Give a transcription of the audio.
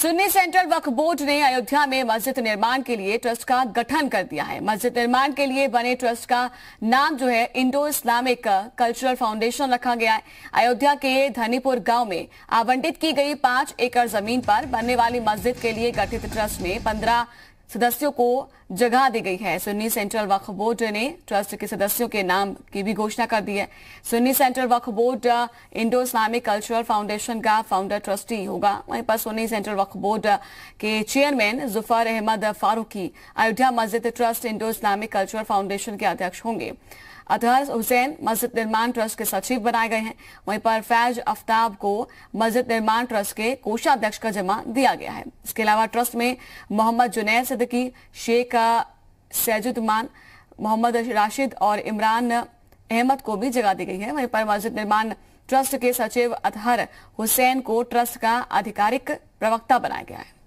Sunni central Waqf board ने अयोध्या में मस्जिद निर्माण के लिए ट्रस्ट का गठन कर दिया है मस्जिद निर्माण के लिए बने ट्रस्ट का नाम जो है इंडो इस्लामिक कल्चरल फाउंडेशन रखा गया है अयोध्या के धनीपुर गांव में आवंटित की गई पांच एकड़ जमीन पर बनने वाली मस्जिद के लिए गठित ट्रस्ट ने पंद्रह सदस्यों को जगह दी गई है सुन्नी सेंट्रल वक्फ बोर्ड ने ट्रस्ट के सदस्यों के नाम की भी घोषणा कर दी है Sunni central Waqf board Indo Islamic cultural foundation का फाउंडर ट्रस्टी होगा वहीं पर सुन्नी सेंट्रल वक्फ बोर्ड के चेयरमैन जुफर अहमद फारूकी अयोध्या मस्जिद trust Indo Islamic cultural foundation के अध्यक्ष होंगे अतहर हुसैन मस्जिद निर्माण ट्रस्ट के सचिव बनाए गए हैं वहीं पर फैज अफ्ताब को मस्जिद निर्माण ट्रस्ट के कोषाध्यक्ष का जमा दिया गया है इसके अलावा ट्रस्ट में मोहम्मद जुनैद सिद्दकी शेख सैजुद्दमान मोहम्मद राशिद और इमरान अहमद को भी जगह दी गई है वहीं पर मस्जिद निर्माण ट्रस्ट के सचिव अतहर हुसैन को ट्रस्ट का आधिकारिक प्रवक्ता बनाया गया है